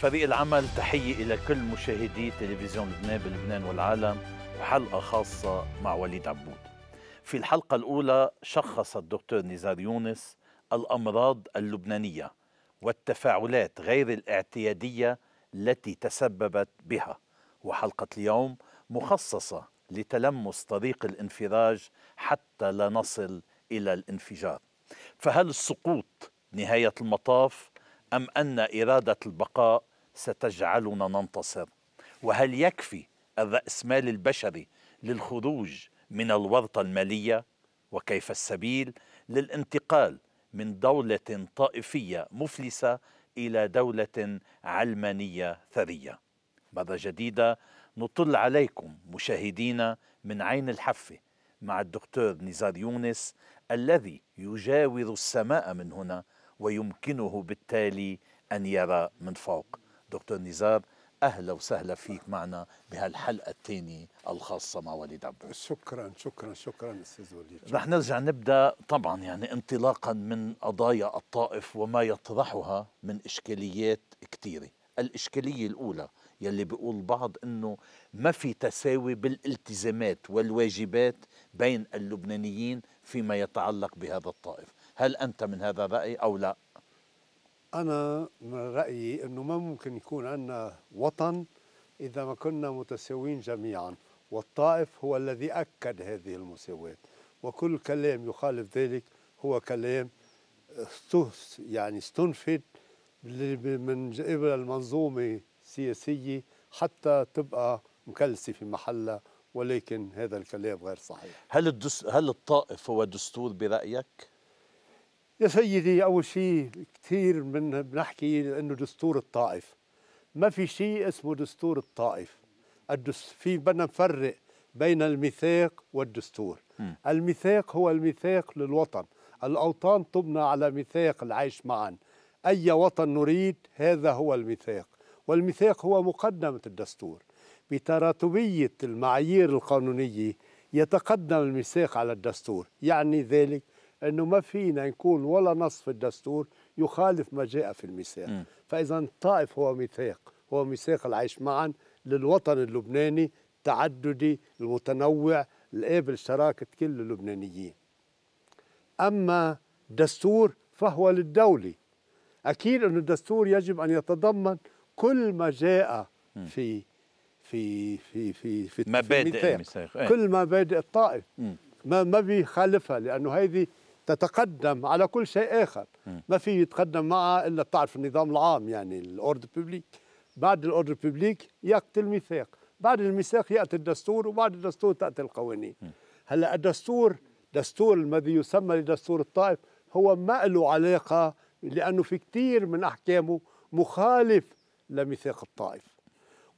فريق العمل تحية إلى كل مشاهدي تلفزيون لبنان بلبنان والعالم وحلقة خاصة مع وليد عبود في الحلقة الأولى شخص الدكتور نزار يونس الأمراض اللبنانية والتفاعلات غير الاعتيادية التي تسببت بها وحلقة اليوم مخصصة لتلمس طريق الانفراج حتى لا نصل إلى الانفجار فهل السقوط نهاية المطاف أم أن إرادة البقاء ستجعلنا ننتصر وهل يكفي الرأسمال البشري للخروج من الورطة المالية وكيف السبيل للانتقال من دولة طائفية مفلسة إلى دولة علمانية ثرية مرة جديدة نطل عليكم مشاهدينا من عين الحفة مع الدكتور نزار يونس الذي يجاور السماء من هنا ويمكنه بالتالي أن يرى من فوق دكتور نزار اهلا وسهلا فيك معنا بهالحلقه الثانيه الخاصه مع وليد عبد شكرا شكرا شكرا استاذ وليد رح نرجع نبدا طبعا يعني انطلاقا من قضايا الطائف وما يطرحها من اشكاليات كثيره الاشكاليه الاولى يلي بيقول البعض انه ما في تساوي بالالتزامات والواجبات بين اللبنانيين فيما يتعلق بهذا الطائف هل انت من هذا الراي او لا أنا من رأيي أنه ما ممكن يكون عندنا وطن إذا ما كنا متساويين جميعا والطائف هو الذي أكد هذه المساواة وكل كلام يخالف ذلك هو كلام آه، يعني استنفد من قبل المنظومة السياسية حتى تبقى مكلسة في محلها ولكن هذا الكلام غير صحيح هل الدس هل الطائف هو دستور برأيك؟ يا سيدي أول شيء كثير من بنحكي إنه دستور الطائف ما في شيء اسمه دستور الطائف الدس في بدنا نفرق بين الميثاق والدستور م. الميثاق هو الميثاق للوطن الأوطان تبنى على ميثاق العيش معا أي وطن نريد هذا هو الميثاق والميثاق هو مقدمة الدستور بتراتبية المعايير القانونية يتقدم الميثاق على الدستور يعني ذلك انه ما فينا نكون ولا نص في الدستور يخالف ما جاء في الميثاق فاذا الطائف هو ميثاق هو ميثاق العيش معا للوطن اللبناني التعددي المتنوع القابل شراكه كل اللبنانيين اما دستور فهو للدوله اكيد انه الدستور يجب ان يتضمن كل ما جاء في في في في في مبادئ الميثاق إيه. كل مبادئ الطائف ما ما بيخالفها لانه هذه تتقدم على كل شيء اخر ما في يتقدم معها الا بتعرف النظام العام يعني الاوردر بوبليك بعد الاوردر بوبليك ياتي الميثاق بعد الميثاق ياتي الدستور وبعد الدستور تاتي القوانين هلا الدستور دستور الذي يسمى دستور الطائف هو ما له علاقه لانه في كثير من احكامه مخالف لميثاق الطائف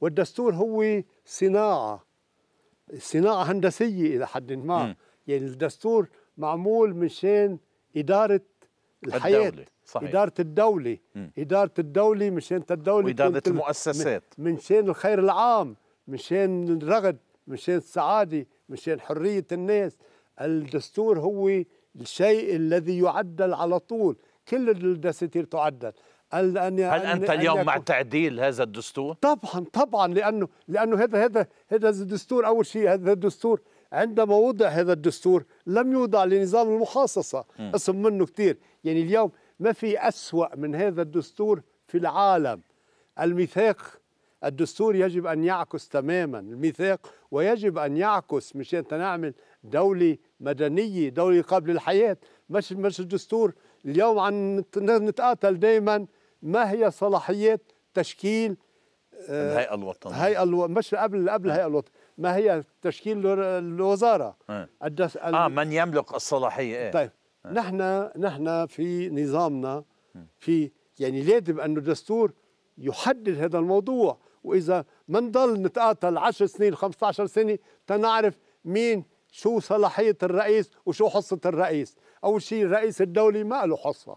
والدستور هو صناعه صناعه هندسيه الى حد ما يعني الدستور معمول مشان إدارة الحياة الدولة. صحيح. إدارة الدولة م. إدارة الدولة مشان الدولة وإدارة المؤسسات مشان الخير العام مشان الرغد مشان السعادة مشان حرية الناس الدستور هو الشيء الذي يعدل على طول كل الدساتير تعدل أن هل أنت أن اليوم مع تعديل هذا الدستور؟ طبعا طبعا لأنه لأنه هذا هذا هذا الدستور أول شيء هذا الدستور عندما وضع هذا الدستور لم يوضع لنظام المخاصصة اسم منه كثير يعني اليوم ما في أسوأ من هذا الدستور في العالم الميثاق الدستور يجب أن يعكس تماما الميثاق ويجب أن يعكس مشان نعمل دولة مدنية دولة قبل الحياة مش مش الدستور اليوم عن نتقاتل دائما ما هي صلاحيات تشكيل آه، الهيئة الوطنية الهيئة الو... مش قبل قبل الهيئة الوطنية ما هي تشكيل الوزاره إيه. اه, من يملك الصلاحيه ايه طيب اه. نحن نحن في نظامنا في يعني لازم انه الدستور يحدد هذا الموضوع واذا ما نضل نتقاتل 10 سنين 15 سنه تنعرف مين شو صلاحيه الرئيس وشو حصه الرئيس اول شيء الرئيس الدولي ما له حصه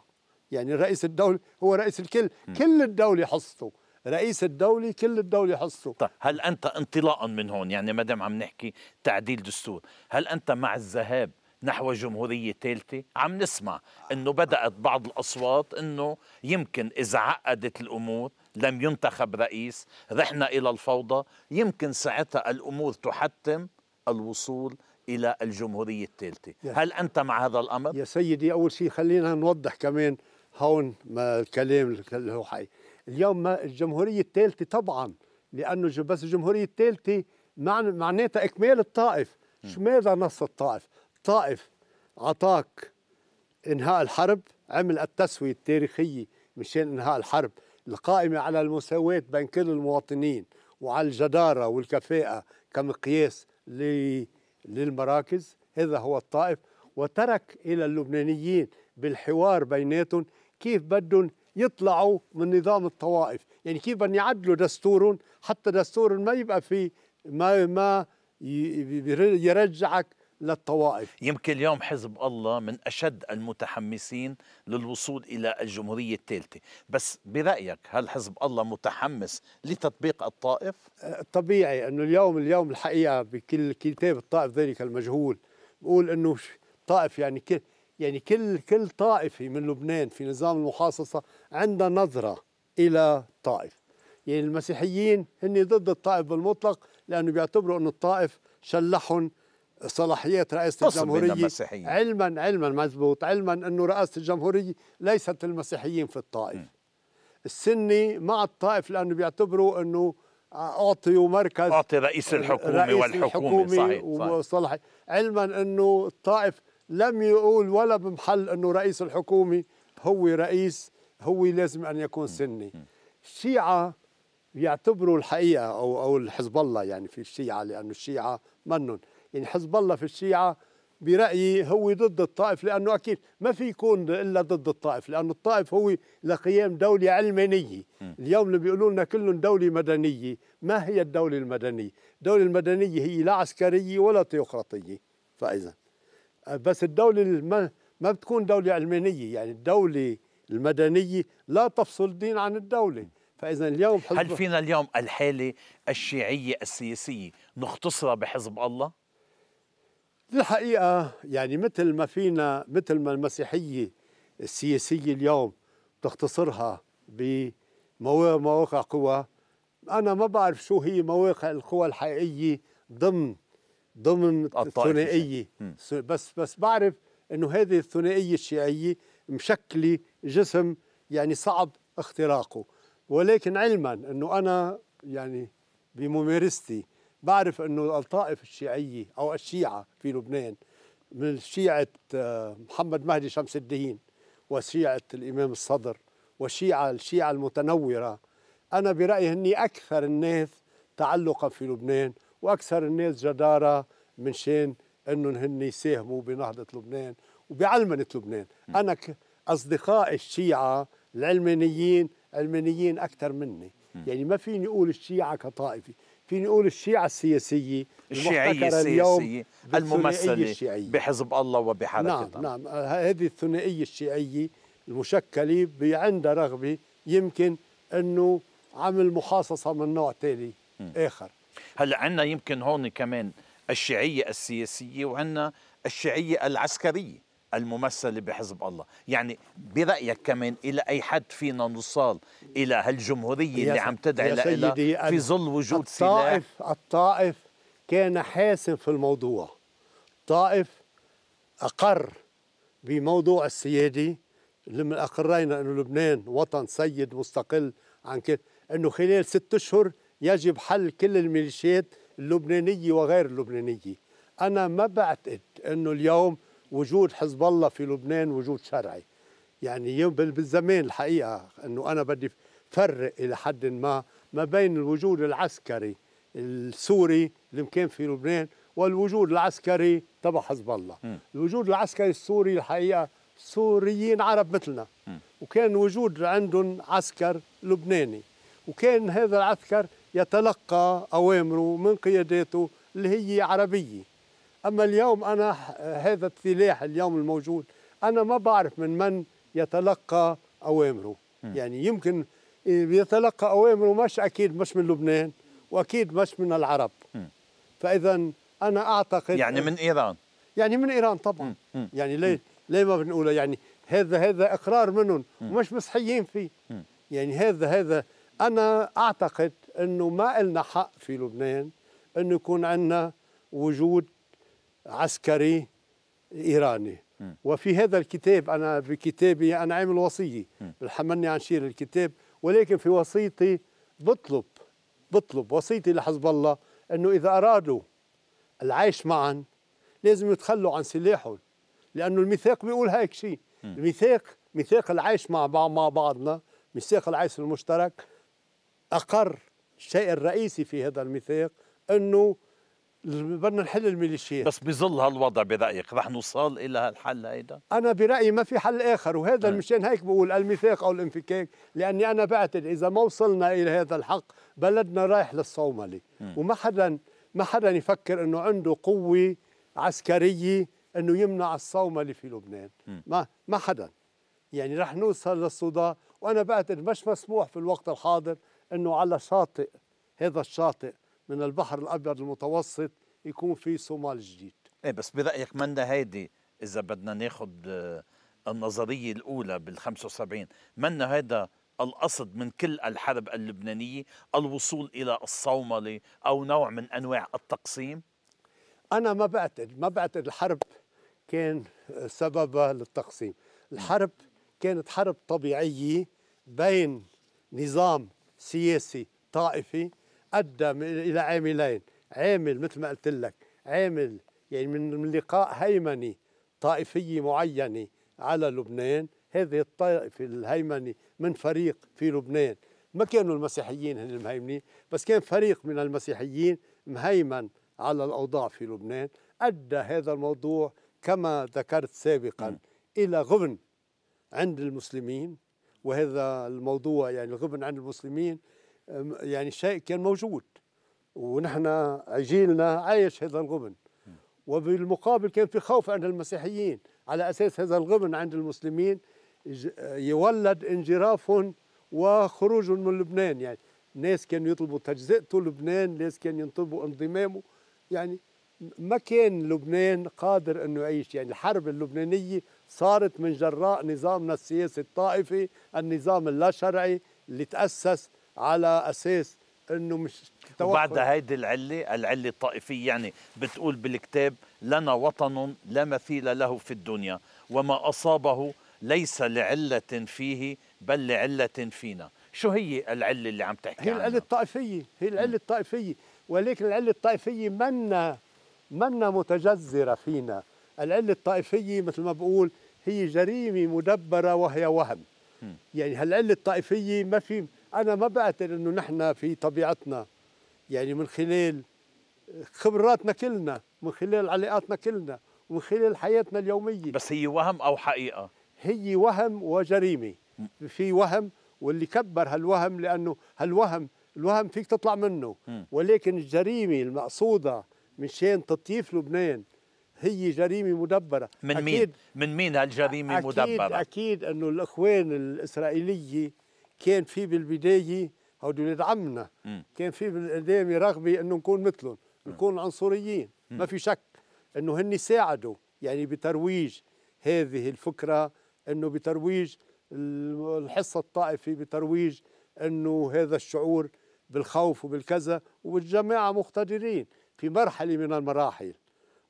يعني الرئيس الدولي هو رئيس الكل م. كل الدولة حصته رئيس الدولة كل الدولة حصته طيب هل أنت انطلاقا من هون يعني ما دام عم نحكي تعديل دستور هل أنت مع الذهاب نحو جمهورية ثالثة عم نسمع أنه بدأت بعض الأصوات أنه يمكن إذا عقدت الأمور لم ينتخب رئيس رحنا إلى الفوضى يمكن ساعتها الأمور تحتم الوصول إلى الجمهورية الثالثة هل أنت مع هذا الأمر؟ يا سيدي أول شيء خلينا نوضح كمان هون ما الكلام اللي هو حي اليوم الجمهورية الثالثة طبعا لأنه بس الجمهورية الثالثة معناتها إكمال الطائف شو ماذا نص الطائف؟ الطائف عطاك إنهاء الحرب عمل التسوية التاريخية مشان إنهاء الحرب القائمة على المساواة بين كل المواطنين وعلى الجدارة والكفاءة كمقياس للمراكز هذا هو الطائف وترك إلى اللبنانيين بالحوار بيناتهم كيف بدهم يطلعوا من نظام الطوائف يعني كيف بدهم يعدلوا دستورهم حتى دستورهم ما يبقى في ما ما يرجعك للطوائف يمكن اليوم حزب الله من أشد المتحمسين للوصول إلى الجمهورية الثالثة بس برأيك هل حزب الله متحمس لتطبيق الطائف؟ أه، طبيعي أنه اليوم اليوم الحقيقة بكل كتاب الطائف ذلك المجهول بقول أنه طائف يعني يعني كل كل طائفه من لبنان في نظام المحاصصه عندها نظره الى الطائف يعني المسيحيين هن ضد الطائف بالمطلق لانه بيعتبروا انه الطائف شلحهم صلاحيات رئاسه الجمهوريه علما علما مزبوط علما انه رئاسه الجمهوريه ليست المسيحيين في الطائف م. السني مع الطائف لانه بيعتبروا انه آه، اعطيوا مركز اعطي رئيس الحكومه رئيس والحكومه صحيح, صحيح. علما انه الطائف لم يقول ولا بمحل انه رئيس الحكومه هو رئيس هو لازم ان يكون سني الشيعه يعتبروا الحقيقه او او حزب الله يعني في الشيعه لانه الشيعه منن يعني حزب الله في الشيعه برايي هو ضد الطائف لانه اكيد ما في يكون الا ضد الطائف لانه الطائف هو لقيام دوله علمانيه اليوم اللي بيقولوا لنا كلهم دوله مدنيه ما هي الدوله المدنيه الدوله المدنيه هي لا عسكريه ولا ثيوقراطيه فاذا بس الدولة ما بتكون دولة علمانية يعني الدولة المدنية لا تفصل الدين عن الدولة فإذا اليوم حزب هل فينا اليوم الحالة الشيعية السياسية نختصرها بحزب الله؟ الحقيقة يعني مثل ما فينا مثل ما المسيحية السياسية اليوم تختصرها بمواقع قوى أنا ما بعرف شو هي مواقع القوى الحقيقية ضمن ضمن الثنائيه بس بس بعرف انه هذه الثنائيه الشيعيه مشكله جسم يعني صعب اختراقه ولكن علما انه انا يعني بممارستي بعرف انه الطائف الشيعيه او الشيعه في لبنان من شيعه آه، محمد مهدي شمس الدين وشيعه الامام الصدر وشيعه الشيعه المتنوره انا برايي اني اكثر الناس تعلقا في لبنان واكثر الناس جداره من شان انهم هن يساهموا بنهضه لبنان وبعلمنه لبنان، انا اصدقائي اصدقاء الشيعه العلمانيين علمانيين اكثر مني، يعني ما فيني اقول الشيعه كطائفه، فيني اقول الشيعه السياسيه الشيعيه السياسيه الممثله بحزب الله وبحركه نعم نعم هذه الثنائيه الشيعيه المشكله عندها رغبه يمكن انه عمل محاصصه من نوع تالي اخر هلا عندنا يمكن هون كمان الشيعيه السياسيه وعندنا الشيعيه العسكريه الممثله بحزب الله يعني برايك كمان الى اي حد فينا نوصل الى هالجمهوريه اللي عم تدعي لها في ظل وجود الطائف سلاح الطائف كان حاسم في الموضوع الطائف اقر بموضوع السيادي لما اقرينا انه لبنان وطن سيد مستقل عن كده انه خلال ست اشهر يجب حل كل الميليشيات اللبنانيه وغير اللبنانيه انا ما بعتقد انه اليوم وجود حزب الله في لبنان وجود شرعي يعني بالزمان الحقيقه انه انا بدي فرق الى حد ما ما بين الوجود العسكري السوري اللي كان في لبنان والوجود العسكري تبع حزب الله م. الوجود العسكري السوري الحقيقه سوريين عرب مثلنا م. وكان وجود عندهم عسكر لبناني وكان هذا العسكر يتلقى أوامره من قياداته اللي هي عربية أما اليوم أنا هذا السلاح اليوم الموجود أنا ما بعرف من من يتلقى أوامره م. يعني يمكن يتلقى أوامره مش أكيد مش من لبنان وأكيد مش من العرب فإذا أنا أعتقد يعني من إيران يعني من إيران طبعا م. م. يعني ليه ليه ما بنقولها يعني هذا هذا إقرار منهم ومش مسحيين فيه يعني هذا هذا أنا أعتقد انه ما إلنا حق في لبنان انه يكون عندنا وجود عسكري ايراني م. وفي هذا الكتاب انا بكتابي انا عامل وصيه بالحملني عن شير الكتاب ولكن في وصيتي بطلب بطلب وصيتي لحزب الله انه اذا ارادوا العيش معا لازم يتخلوا عن سلاحهم لانه الميثاق بيقول هيك شيء الميثاق ميثاق العيش مع مع بعضنا ميثاق العيش المشترك اقر الشيء الرئيسي في هذا الميثاق انه بدنا نحل الميليشيات بس بظل هالوضع برايك رح نوصل الى هالحل هيدا انا برايي ما في حل اخر وهذا إيه. مشان هيك بقول الميثاق او الانفكاك لاني انا بعتقد اذا ما وصلنا الى هذا الحق بلدنا رايح للصومله إيه. وما حدا ما حدا يفكر انه عنده قوه عسكريه انه يمنع الصومله في لبنان إيه. ما ما حدا يعني رح نوصل للصدى وانا بعتقد مش مسموح في الوقت الحاضر انه على شاطئ هذا الشاطئ من البحر الابيض المتوسط يكون في صومال جديد ايه بس برايك مندا هيدي اذا بدنا ناخذ آه، النظريه الاولى بال 75 منا هيدا القصد من كل الحرب اللبنانيه الوصول الى الصومله او نوع من انواع التقسيم انا ما بعتقد ما بعتقد الحرب كان آه، سببها للتقسيم الحرب كانت حرب طبيعيه بين نظام سياسي طائفي ادى الى عاملين عامل مثل ما قلت لك عامل يعني من لقاء هيمني طائفيه معينه على لبنان هذه الطائفه الهيمني من فريق في لبنان ما كانوا المسيحيين هن المهيمنين بس كان فريق من المسيحيين مهيمن على الاوضاع في لبنان ادى هذا الموضوع كما ذكرت سابقا الى غبن عند المسلمين وهذا الموضوع يعني الغبن عن المسلمين يعني شيء كان موجود ونحن جيلنا عايش هذا الغبن وبالمقابل كان في خوف عند المسيحيين على اساس هذا الغبن عند المسلمين يولد انجرافهم وخروجهم من لبنان يعني ناس كانوا يطلبوا تجزئته لبنان ناس كانوا يطلبوا انضمامه يعني ما كان لبنان قادر انه يعيش يعني الحرب اللبنانيه صارت من جراء نظامنا السياسي الطائفي النظام اللا شرعي اللي تأسس على أساس انه مش توفر. وبعد هيدي العله العله الطائفيه يعني بتقول بالكتاب لنا وطن لا مثيل له في الدنيا وما اصابه ليس لعله فيه بل لعله فينا شو هي العله اللي عم تحكي هي العله الطائفيه هي العله الطائفيه ولكن العله الطائفيه منا منا متجذره فينا العلة الطائفية مثل ما بقول هي جريمة مدبرة وهي وهم يعني هالعلة الطائفية ما في أنا ما بعتقد إنه نحن في طبيعتنا يعني من خلال خبراتنا كلنا من خلال علاقاتنا كلنا ومن خلال حياتنا اليومية بس هي وهم أو حقيقة هي وهم وجريمة في وهم واللي كبر هالوهم لأنه هالوهم الوهم فيك تطلع منه ولكن الجريمة المقصودة من شان تطييف لبنان هي جريمه مدبره من مين من مين هالجريمه أكيد مدبره اكيد انه الاخوان الاسرائيليه كان في بالبدايه هودي ولاد عمنا كان في بالبدايه رغبه انه نكون مثلهم نكون عنصريين م. ما في شك انه هن ساعدوا يعني بترويج هذه الفكره انه بترويج الحصه الطائفي بترويج انه هذا الشعور بالخوف وبالكذا والجماعه مقتدرين في مرحله من المراحل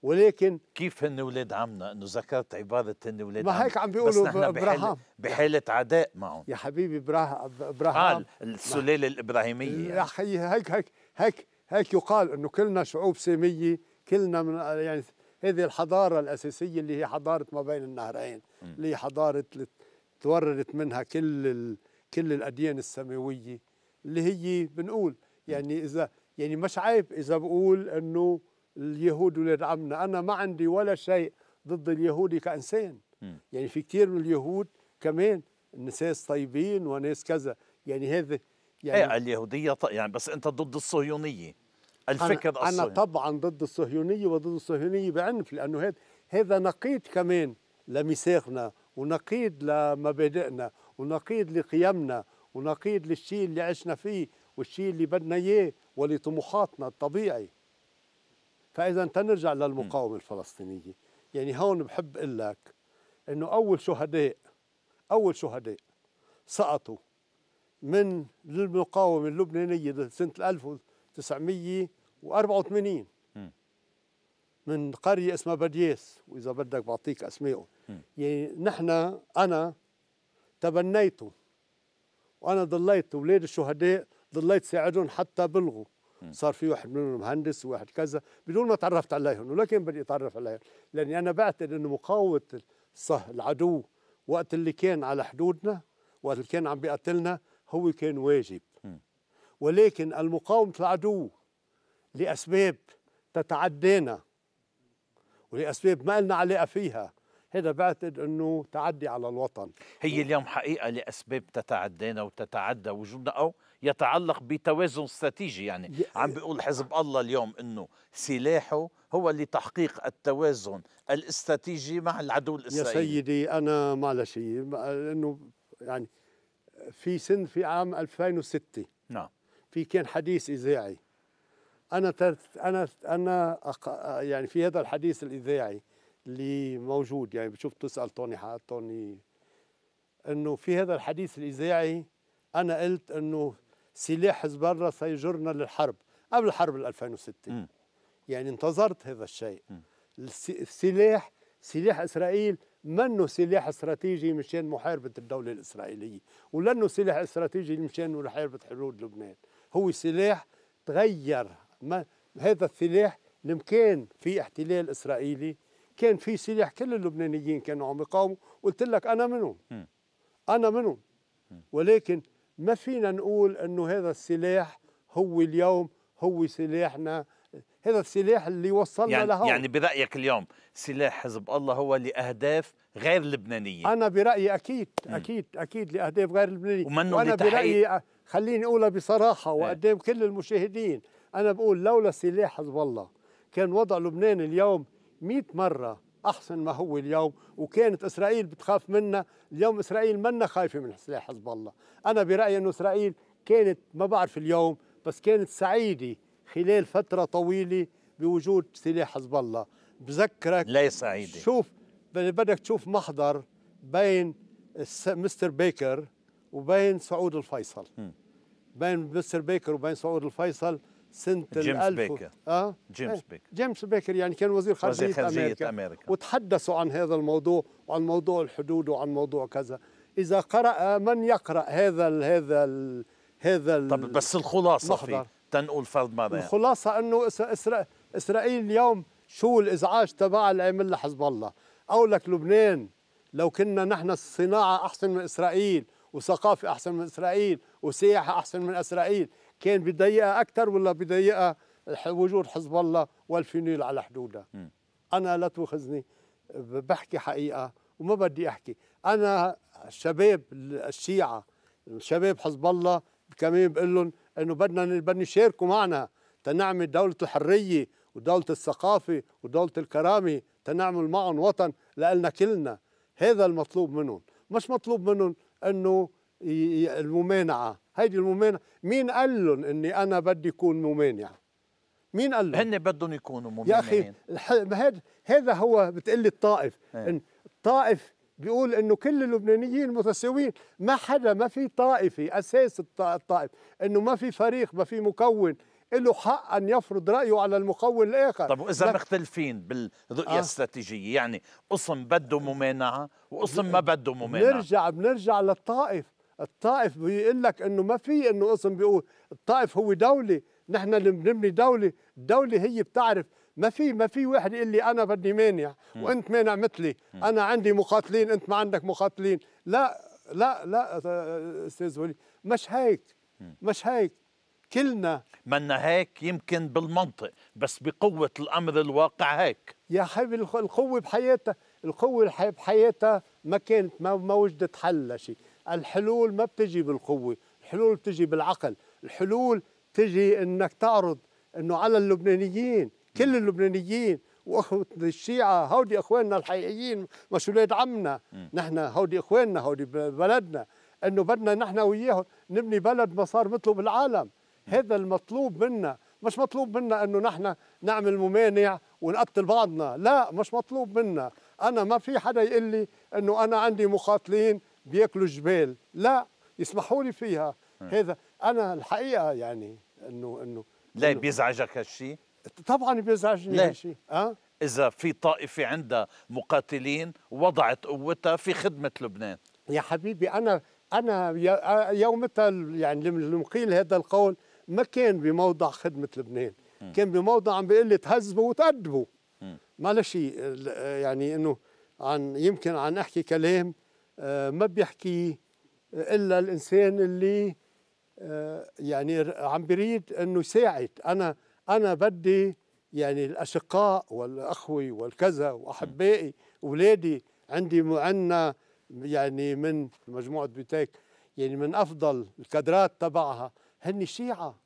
ولكن كيف هن ولاد عمنا انه ذكرت عباره هن ولاد ما هيك عم بيقولوا ابراهام بحاله عداء معهم يا حبيبي ابراهام آه السلاله الابراهيميه يعني. هيك هيك هيك هيك يقال انه كلنا شعوب ساميه كلنا من يعني هذه الحضاره الاساسيه اللي هي حضاره ما بين النهرين م. اللي هي حضاره اللي تورثت منها كل ال... كل الاديان السماويه اللي هي بنقول يعني اذا يعني مش عيب اذا بقول انه اليهود ولاد عمنا انا ما عندي ولا شيء ضد اليهودي كانسان م. يعني في كثير من اليهود كمان ناس طيبين وناس كذا يعني هذا يعني ايه اليهوديه ط... يعني بس انت ضد الصهيونيه الفكر أنا, الصهيوني. انا طبعا ضد الصهيونيه وضد الصهيونيه بعنف لانه هذا هذا نقيض كمان لميثاقنا ونقيض لمبادئنا ونقيض لقيمنا ونقيض للشيء اللي عشنا فيه والشيء اللي بدنا اياه ولطموحاتنا الطبيعي فاذا تنرجع للمقاومه الفلسطينيه يعني هون بحب اقول لك انه اول شهداء اول شهداء سقطوا من المقاومه اللبنانيه سنه 1984 من قريه اسمها بدياس واذا بدك بعطيك اسمائه يعني نحن انا تبنيته وانا ضليت اولاد الشهداء ضليت ساعدهم حتى بلغوا صار في واحد منهم مهندس وواحد كذا بدون ما تعرفت عليهم ولكن بدي اتعرف عليهم لاني انا بعتقد انه مقاومه صح العدو وقت اللي كان على حدودنا وقت اللي كان عم بيقتلنا هو كان واجب ولكن المقاومه العدو لاسباب تتعدينا ولاسباب ما لنا علاقه فيها هذا بعتقد انه تعدي على الوطن هي اليوم حقيقه لاسباب تتعدينا وتتعدى وجودنا او يتعلق بتوازن استراتيجي يعني عم بيقول حزب الله اليوم انه سلاحه هو لتحقيق التوازن الاستراتيجي مع العدو الاسرائيلي يا سيدي انا معلش انه يعني في سن في عام 2006 نعم في كان حديث اذاعي انا انا انا يعني في هذا الحديث الاذاعي اللي موجود يعني بتشوف تسال توني طوني انه في هذا الحديث الاذاعي انا قلت انه سلاح حزب الله سيجرنا للحرب قبل حرب 2006 م. يعني انتظرت هذا الشيء السلاح سلاح اسرائيل منه سلاح استراتيجي مشان محاربه الدوله الاسرائيليه ولانه سلاح استراتيجي مشان محاربه حدود لبنان هو سلاح تغير ما هذا السلاح لمكان في احتلال اسرائيلي كان في سلاح كل اللبنانيين كانوا عم يقاوموا قلت لك انا منهم انا منهم ولكن ما فينا نقول انه هذا السلاح هو اليوم هو سلاحنا هذا السلاح اللي وصلنا يعني لهون يعني برايك اليوم سلاح حزب الله هو لاهداف غير لبنانيه انا برايي اكيد اكيد اكيد لاهداف غير لبنانيه ومنه وانا برايي خليني اقولها بصراحه إيه. وقدام كل المشاهدين انا بقول لولا سلاح حزب الله كان وضع لبنان اليوم 100 مرة أحسن ما هو اليوم وكانت إسرائيل بتخاف منا اليوم إسرائيل منا خايفة من سلاح حزب الله أنا برأيي أنه إسرائيل كانت ما بعرف اليوم بس كانت سعيدة خلال فترة طويلة بوجود سلاح حزب الله بذكرك ليس سعيدة شوف بدك تشوف محضر بين مستر بيكر وبين سعود الفيصل م. بين مستر بيكر وبين سعود الفيصل سنه جيمس الألف بيكر آه؟ جيمس إيه. بيكر جيمس بيكر يعني كان وزير خارجيه, وزير خارجية أمريكا. امريكا وتحدثوا عن هذا الموضوع وعن موضوع الحدود وعن موضوع كذا اذا قرا من يقرا هذا الـ هذا الـ هذا الـ طب بس الخلاصه فيه تنقل فرض ماذا يعني. الخلاصه انه إسرا... اسرائيل اليوم شو الازعاج تبع اللي عمل حزب الله او لك لبنان لو كنا نحن الصناعه احسن من اسرائيل وثقافه احسن من اسرائيل وسياحه احسن من اسرائيل كان بيضيقها اكثر ولا بيضيقها وجود حزب الله والفينيل على حدودها انا لا تؤخذني بحكي حقيقه وما بدي احكي انا الشباب الشيعه شباب حزب الله كمان بقول لهم انه بدنا بدنا يشاركوا معنا تنعمل دوله الحريه ودوله الثقافه ودوله الكرامه تنعمل معهم وطن لنا كلنا هذا المطلوب منهم مش مطلوب منهم انه الممانعه هيدي الممانعه مين قال لهم اني انا بدي اكون ممانع يعني؟ مين قال لهم هن بدهم يكونوا ممانعين يا اخي الح... هذا هذا هو لي الطائف ايه. إن الطائف بيقول انه كل اللبنانيين متساويين ما حدا ما في طائفي اساس الطائف انه ما في فريق ما في مكون له حق ان يفرض رايه على المكون الاخر طب واذا مختلفين بالرؤيه آه. الاستراتيجيه يعني قسم بده ممانعه وقسم ما بده ممانعه بنرجع بنرجع للطائف الطائف بيقول لك انه ما في انه اسم بيقول الطائف هو دوله نحن اللي بنبني دوله الدوله هي بتعرف ما في ما في واحد يقول لي انا بدي مانع وانت مانع مثلي انا عندي مقاتلين انت ما عندك مقاتلين لا لا لا استاذ وليد مش هيك مش هيك كلنا منا هيك يمكن بالمنطق بس بقوة الأمر الواقع هيك يا حبيبي القوة بحياتها القوة بحياتها ما كانت ما, ما وجدت حل لشيء الحلول ما بتجي بالقوه الحلول بتجي بالعقل الحلول تجي انك تعرض انه على اللبنانيين كل اللبنانيين واخوة الشيعة هودي اخواننا الحقيقيين مش ولاد عمنا نحن هودي اخواننا هودي بلدنا انه بدنا نحن وياهم نبني بلد ما صار مثله بالعالم هذا المطلوب منا مش مطلوب منا انه نحن نعمل ممانع ونقتل بعضنا لا مش مطلوب منا انا ما في حدا يقول لي انه انا عندي مقاتلين بياكلوا الجبال لا يسمحوا لي فيها آه. هذا انا الحقيقه يعني انه انه ليه بيزعجك هالشيء؟ طبعا بيزعجني هالشيء اه اذا في طائفه عندها مقاتلين وضعت قوتها في خدمه لبنان يا حبيبي انا انا يومتها يعني المقيل هذا القول ما كان بموضع خدمه لبنان م. كان بموضع عم بيقول لي تهذبوا وتأدبوا ما لا شيء يعني انه عن يمكن عن احكي كلام آه، ما بيحكي الا الانسان اللي آه، يعني عم بريد انه يساعد انا انا بدي يعني الاشقاء والاخوه والكذا واحبائي اولادي عندي معنا يعني من مجموعه بيتيك يعني من افضل الكادرات تبعها هن شيعه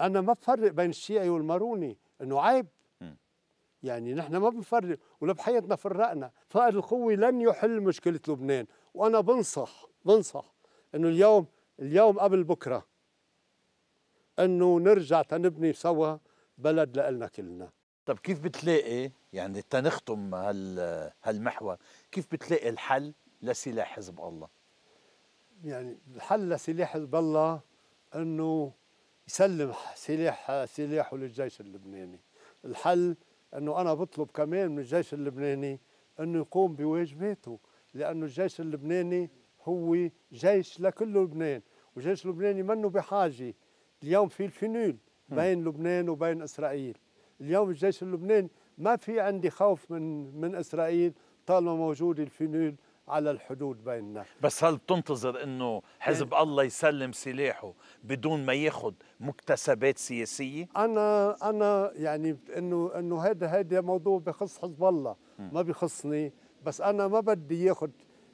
انا ما بفرق بين الشيعي والماروني انه عيب يعني نحن ما بنفرق ولا بحياتنا فرقنا فقد القوة لن يحل مشكلة لبنان وأنا بنصح بنصح أنه اليوم اليوم قبل بكرة أنه نرجع تنبني سوا بلد لنا كلنا طب كيف بتلاقي يعني تنختم هال هالمحور كيف بتلاقي الحل لسلاح حزب الله يعني الحل لسلاح حزب الله انه يسلم سلاح سلاحه للجيش اللبناني الحل انه انا بطلب كمان من الجيش اللبناني انه يقوم بواجباته لانه الجيش اللبناني هو جيش لكل لبنان والجيش اللبناني منه بحاجه اليوم في الفنول بين لبنان وبين اسرائيل اليوم الجيش اللبناني ما في عندي خوف من من اسرائيل طالما موجود الفنول على الحدود بيننا بس هل بتنتظر انه حزب إيه. الله يسلم سلاحه بدون ما ياخذ مكتسبات سياسيه انا انا يعني انه انه هذا هذا موضوع بخص حزب الله م. ما بخصني بس انا ما بدي ياخذ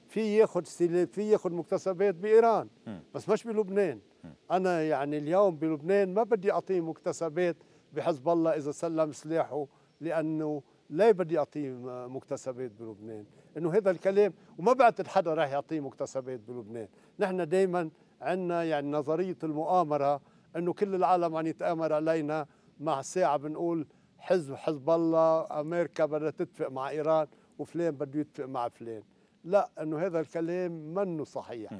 في ياخذ في ياخذ مكتسبات بايران م. بس مش بلبنان م. انا يعني اليوم بلبنان ما بدي اعطيه مكتسبات بحزب الله اذا سلم سلاحه لانه لا بدي اعطيه مكتسبات بلبنان انه هذا الكلام وما بعتقد حدا راح يعطيه مكتسبات بلبنان نحن دائما عندنا يعني نظريه المؤامره انه كل العالم عم يتامر علينا مع ساعه بنقول حزب حزب الله امريكا بدها تتفق مع ايران وفلان بده يتفق مع فلان لا انه هذا الكلام منه صحيح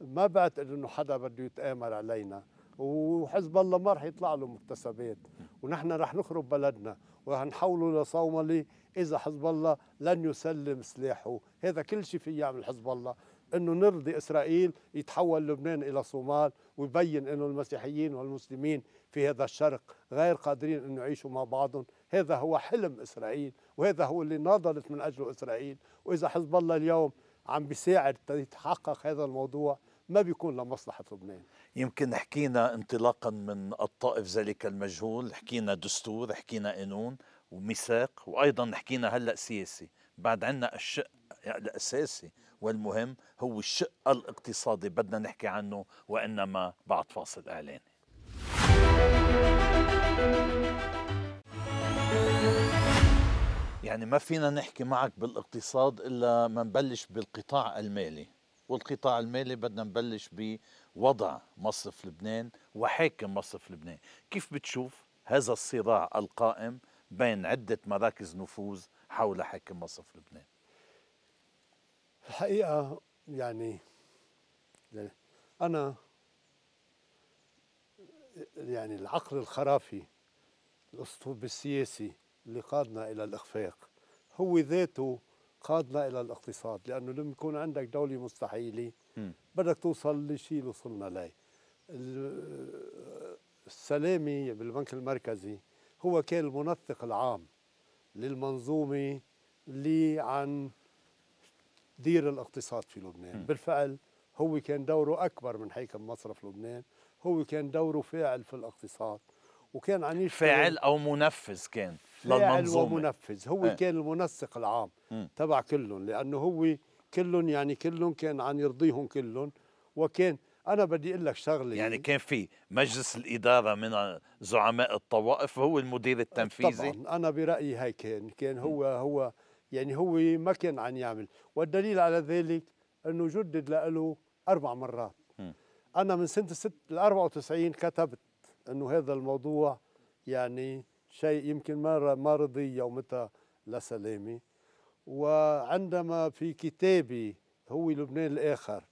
ما بعتقد انه حدا بده يتامر علينا وحزب الله ما رح يطلع له مكتسبات ونحن رح نخرب بلدنا وهنحوله لصوملي اذا حزب الله لن يسلم سلاحه هذا كل شيء في يعمل حزب الله انه نرضي اسرائيل يتحول لبنان الى صومال ويبين انه المسيحيين والمسلمين في هذا الشرق غير قادرين انه يعيشوا مع بعضهم، هذا هو حلم اسرائيل وهذا هو اللي ناضلت من اجله اسرائيل، واذا حزب الله اليوم عم بيساعد يتحقق هذا الموضوع ما بيكون لمصلحة لبنان يمكن حكينا انطلاقا من الطائف ذلك المجهول حكينا دستور حكينا قانون وميثاق وأيضا حكينا هلأ سياسي بعد عنا الشق الأساسي والمهم هو الشق الاقتصادي بدنا نحكي عنه وإنما بعد فاصل إعلاني يعني ما فينا نحكي معك بالاقتصاد إلا ما نبلش بالقطاع المالي والقطاع المالي بدنا نبلش بوضع مصرف لبنان وحاكم مصرف لبنان كيف بتشوف هذا الصراع القائم بين عدة مراكز نفوذ حول حاكم مصرف لبنان الحقيقة يعني, أنا يعني العقل الخرافي الأسطول السياسي اللي قادنا إلى الإخفاق هو ذاته قادنا الى الاقتصاد لانه لما يكون عندك دوله مستحيله بدك توصل لشيء وصلنا له السلامه بالبنك المركزي هو كان المنسق العام للمنظومه اللي عن دير الاقتصاد في لبنان م. بالفعل هو كان دوره اكبر من هيكل مصرف لبنان هو كان دوره فاعل في الاقتصاد وكان عن فاعل او منفذ كان فاعل ومنفذ هو ايه. كان المنسق العام م. تبع كلهم لانه هو كلهم يعني كلهم كان عن يرضيهم كلهم وكان انا بدي اقول لك شغله يعني كان في مجلس الاداره من زعماء الطوائف هو المدير التنفيذي طبعا انا برايي هي كان كان هو هو يعني هو ما كان عم يعمل والدليل على ذلك انه جدد له اربع مرات م. انا من سنه 94 كتبت انه هذا الموضوع يعني شيء يمكن ما ما رضي يومتها لسلامي وعندما في كتابي هو لبنان الاخر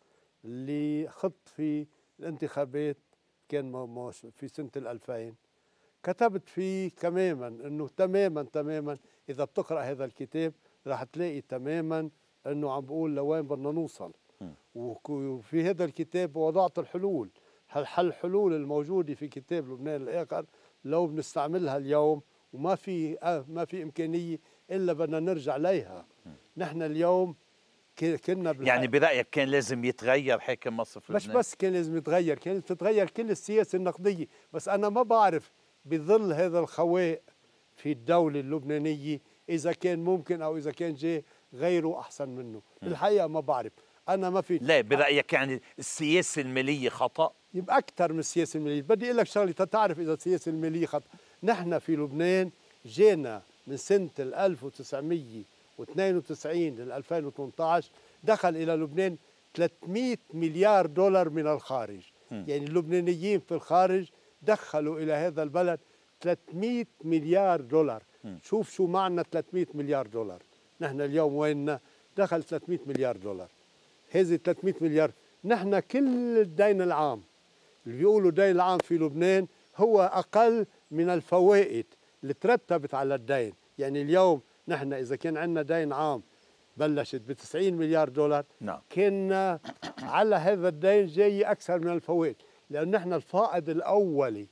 اللي خط في الانتخابات كان في سنه 2000 كتبت فيه تماما انه تماما تماما اذا بتقرا هذا الكتاب راح تلاقي تماما انه عم بقول لوين بدنا نوصل وفي هذا الكتاب وضعت الحلول هل حل الحلول الموجوده في كتاب لبنان الاخر لو بنستعملها اليوم وما في ما في امكانيه الا بدنا نرجع ليها نحن اليوم كنا بالحق. يعني برايك كان لازم يتغير حاكم مصر في مش بس كان لازم يتغير كانت تتغير كل السياسه النقديه بس انا ما بعرف بظل هذا الخواء في الدوله اللبنانيه اذا كان ممكن او اذا كان جاي غيره احسن منه الحقيقه ما بعرف انا ما في لا برايك يعني السياسه الماليه خطا يبقى اكثر من السياسه الماليه بدي اقول لك شغله تتعرف اذا السياسه الماليه خطا نحن في لبنان جينا من سنه 1992 لل 2018 دخل الى لبنان 300 مليار دولار من الخارج م. يعني اللبنانيين في الخارج دخلوا الى هذا البلد 300 مليار دولار م. شوف شو معنى 300 مليار دولار نحن اليوم ويننا دخل 300 مليار دولار هذه 300 مليار نحن كل الدين العام اللي بيقولوا الدين العام في لبنان هو أقل من الفوائد اللي ترتبت على الدين يعني اليوم نحن إذا كان عندنا دين عام بلشت ب 90 مليار دولار نعم. كنا على هذا الدين جاي أكثر من الفوائد لأن نحن الفائض الأولي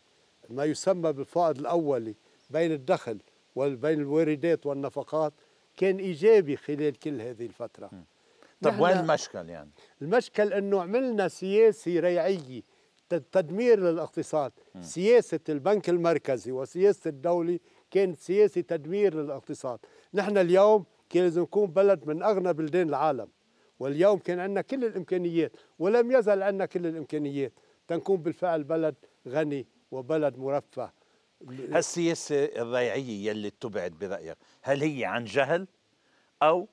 ما يسمى بالفائض الأولي بين الدخل وبين الواردات والنفقات كان إيجابي خلال كل هذه الفترة م. طب وين المشكل يعني؟ المشكل انه عملنا سياسه ريعيه تدمير للاقتصاد، م. سياسه البنك المركزي وسياسه الدوله كانت سياسه تدمير للاقتصاد، نحن اليوم كان لازم نكون بلد من اغنى بلدان العالم، واليوم كان عندنا كل الامكانيات ولم يزل عندنا كل الامكانيات تنكون بالفعل بلد غني وبلد مرفه. هالسياسه الريعيه يلي اتبعت برايك، هل هي عن جهل او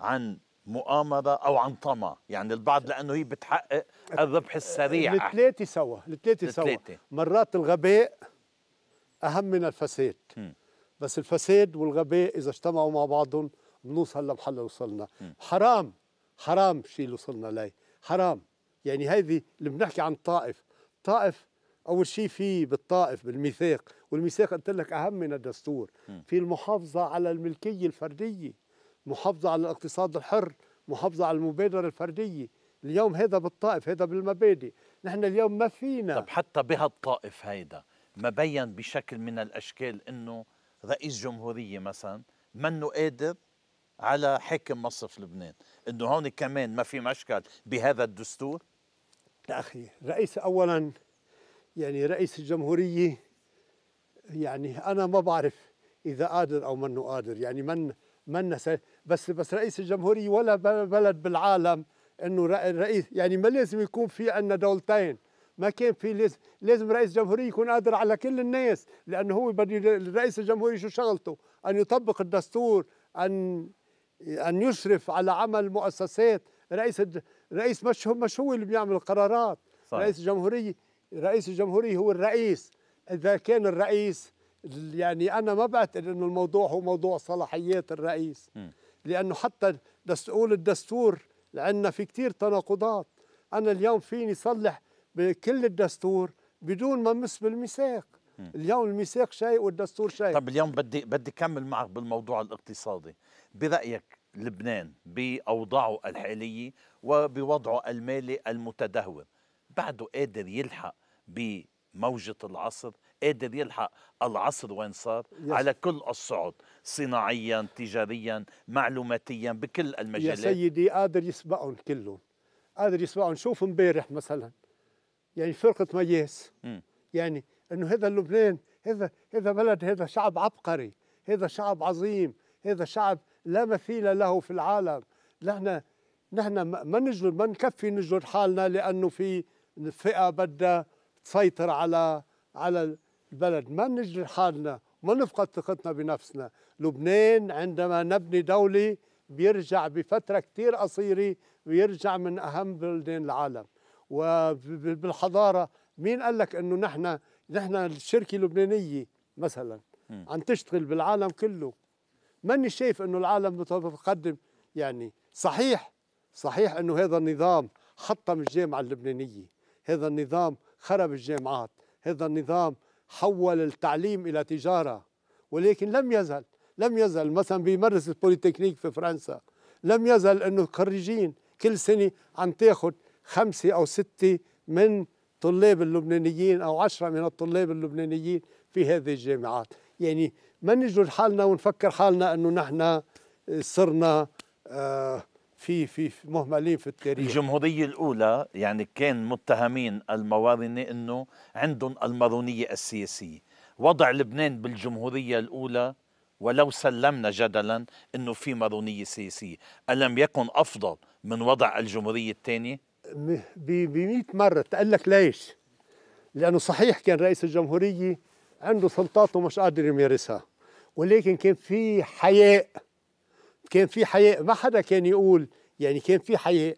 عن مؤامره او عن طمع يعني البعض لانه هي بتحقق الربح السريع الثلاثه سوا الثلاثه سوا مرات الغباء اهم من الفساد م. بس الفساد والغباء اذا اجتمعوا مع بعضهم بنوصل لمحل وصلنا م. حرام حرام الشيء اللي وصلنا لي حرام يعني هذه اللي بنحكي عن الطائف الطائف اول شيء في بالطائف بالميثاق والميثاق قلت لك اهم من الدستور م. في المحافظه على الملكيه الفرديه محافظة على الاقتصاد الحر محافظة على المبادرة الفردية اليوم هذا بالطائف هذا بالمبادئ نحن اليوم ما فينا طب حتى بهالطائف هيدا ما بين بشكل من الأشكال أنه رئيس جمهورية مثلا منه قادر على حكم مصرف لبنان أنه هون كمان ما في مشكل بهذا الدستور يا أخي رئيس أولا يعني رئيس الجمهورية يعني أنا ما بعرف إذا قادر أو منه قادر يعني من من بس بس رئيس الجمهورية ولا بلد بالعالم انه رئيس يعني ما لازم يكون في عندنا دولتين ما كان في لازم لازم رئيس جمهوريه يكون قادر على كل الناس لانه هو بدي رئيس الجمهورية شو شغلته ان يطبق الدستور ان ان يشرف على عمل مؤسسات رئيس رئيس مش هو مش هو اللي بيعمل القرارات صحيح. رئيس الجمهورية رئيس الجمهورية هو الرئيس إذا كان الرئيس يعني أنا ما بعتقد إنه الموضوع هو موضوع صلاحيات الرئيس م. لأنه حتى دستور الدستور لأن في كتير تناقضات أنا اليوم فيني صلح بكل الدستور بدون ما مس بالميثاق اليوم الميثاق شيء والدستور شيء طب اليوم بدي بدي كمل معك بالموضوع الاقتصادي برأيك لبنان بأوضاعه الحالية وبوضعه المالي المتدهور بعده قادر يلحق ب موجة العصر قادر يلحق العصر وين صار يس. على كل الصعد صناعيا تجاريا معلوماتيا بكل المجالات يا سيدي قادر يسبقهم كلهم قادر يسبقهم شوف امبارح مثلا يعني فرقة مياس يعني انه هذا لبنان هذا هذا بلد هذا شعب عبقري هذا شعب عظيم هذا شعب لا مثيل له في العالم نحن نحن ما نجلد ما نكفي نجلد حالنا لانه في فئه بدها تسيطر على على البلد ما نجري حالنا ما نفقد ثقتنا بنفسنا لبنان عندما نبني دولة بيرجع بفترة كتير قصيرة بيرجع من أهم بلدان العالم وبالحضارة مين قال لك أنه نحن نحن الشركة اللبنانية مثلا عم تشتغل بالعالم كله ماني شايف أنه العالم متقدم يعني صحيح صحيح أنه هذا النظام حطم الجامعة اللبنانية هذا النظام خرب الجامعات هذا النظام حول التعليم إلى تجارة ولكن لم يزل لم يزل مثلا بمدرسة البوليتكنيك في فرنسا لم يزل أنه خريجين كل سنة عم تاخد خمسة أو ستة من طلاب اللبنانيين أو عشرة من الطلاب اللبنانيين في هذه الجامعات يعني ما نجد حالنا ونفكر حالنا أنه نحن صرنا آه في في مهملين في التاريخ الجمهورية الأولى يعني كان متهمين الموارنة أنه عندهم المارونية السياسية وضع لبنان بالجمهورية الأولى ولو سلمنا جدلا أنه في مارونية سياسية ألم يكن أفضل من وضع الجمهورية الثانية؟ بمئة مرة تقول لك ليش لأنه صحيح كان رئيس الجمهورية عنده سلطات ومش قادر يمارسها ولكن كان في حياء كان في حياء ما حدا كان يقول يعني كان في حياء